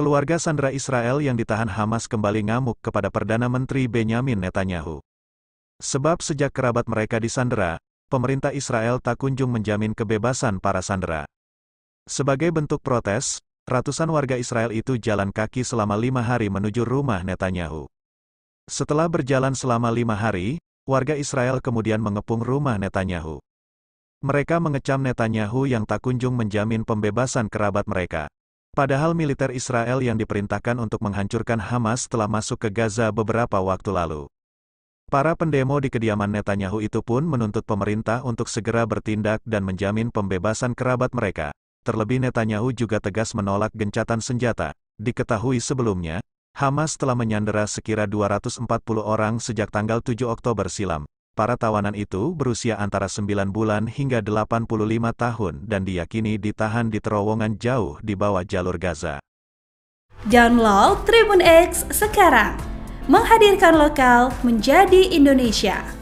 Keluarga sandera Israel yang ditahan Hamas kembali ngamuk kepada Perdana Menteri Benjamin Netanyahu. Sebab sejak kerabat mereka di Sandra, pemerintah Israel tak kunjung menjamin kebebasan para Sandra. Sebagai bentuk protes, ratusan warga Israel itu jalan kaki selama lima hari menuju rumah Netanyahu. Setelah berjalan selama lima hari, warga Israel kemudian mengepung rumah Netanyahu. Mereka mengecam Netanyahu yang tak kunjung menjamin pembebasan kerabat mereka. Padahal militer Israel yang diperintahkan untuk menghancurkan Hamas telah masuk ke Gaza beberapa waktu lalu. Para pendemo di kediaman Netanyahu itu pun menuntut pemerintah untuk segera bertindak dan menjamin pembebasan kerabat mereka. Terlebih Netanyahu juga tegas menolak gencatan senjata. Diketahui sebelumnya, Hamas telah menyandera sekira 240 orang sejak tanggal 7 Oktober silam. Para tawanan itu berusia antara 9 bulan hingga 85 tahun dan diyakini ditahan di terowongan jauh di bawah jalur Gaza. Download Tribun X sekarang. Menghadirkan lokal menjadi Indonesia.